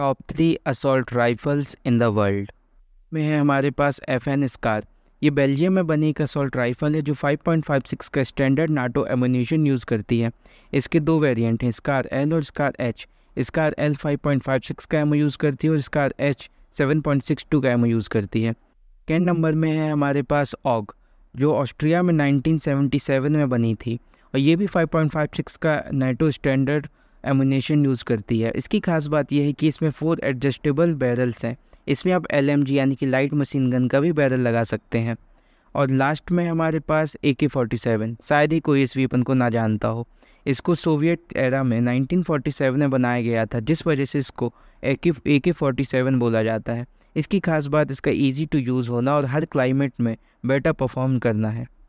top three assault rifles in the world में है हमारे पास एफ एन स्कार ये बेल्जियम में बनी एक असोल्ट राइफल है जो 5.56 का स्टैंडर्ड नाटो एमोनीशन यूज़ करती है इसके दो वेरिएंट हैं स्कार एल और स्कार एच स्कार एल 5.56 का एमओ यूज़ करती है और स्कार एच 7.62 का एमओ यूज़ करती है कैन नंबर में है हमारे पास ऑग जो ऑस्ट्रिया में 1977 में बनी थी और ये भी 5.56 का नाटो स्टैंडर्ड एमुनेशन यूज़ करती है इसकी खास बात यह है कि इसमें फोर एडजस्टेबल बैरल्स हैं इसमें आप एल यानी कि लाइट मशीन गन का भी बैरल लगा सकते हैं और लास्ट में हमारे पास ए के फोर्टी सेवन शायद ही कोई इस वीपन को ना जानता हो इसको सोवियत एरा में 1947 में बनाया गया था जिस वजह से इसको ए के फोर्टी सेवन बोला जाता है इसकी खास बात इसका इजी टू यूज़ होना और हर क्लाइमेट में बेटर परफॉर्म करना है